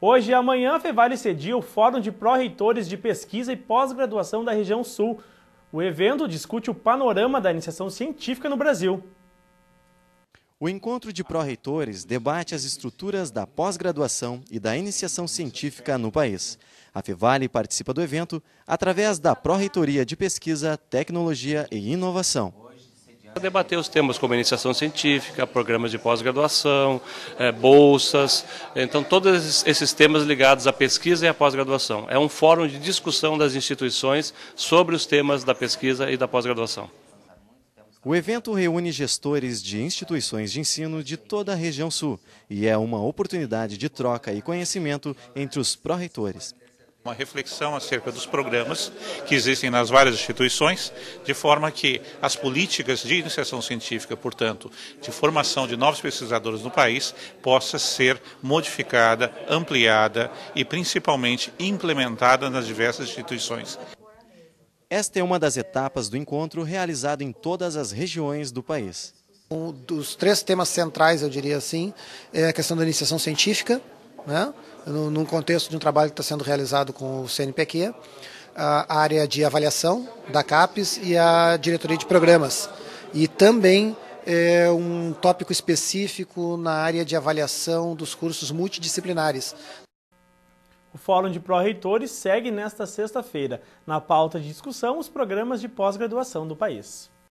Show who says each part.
Speaker 1: Hoje e amanhã, a Fevale cedia o Fórum de Pró-Reitores de Pesquisa e Pós-Graduação da Região
Speaker 2: Sul. O evento discute o panorama da iniciação científica no Brasil. O encontro de pró-reitores debate as estruturas da pós-graduação e da iniciação científica no país. A Fevale participa do evento através da Pró-Reitoria de Pesquisa, Tecnologia e Inovação.
Speaker 3: Debater os temas como iniciação científica, programas de pós-graduação, é, bolsas, então todos esses temas ligados à pesquisa e à pós-graduação. É um fórum de discussão das instituições sobre os temas da pesquisa e da pós-graduação.
Speaker 2: O evento reúne gestores de instituições de ensino de toda a região sul e é uma oportunidade de troca e conhecimento entre os pró-reitores
Speaker 4: uma reflexão acerca dos programas que existem nas várias instituições, de forma que as políticas de iniciação científica, portanto, de formação de novos pesquisadores no país, possa ser modificada, ampliada e principalmente implementada nas diversas instituições.
Speaker 2: Esta é uma das etapas do encontro realizado em todas as regiões do país. Um
Speaker 5: dos três temas centrais, eu diria assim, é a questão da iniciação científica, né? num contexto de um trabalho que está sendo realizado com o CNPq, a área de avaliação da CAPES e a diretoria de programas. E também é, um tópico específico na área de avaliação dos cursos multidisciplinares.
Speaker 1: O Fórum de Pró-Reitores segue nesta sexta-feira, na pauta de discussão, os programas de pós-graduação do país.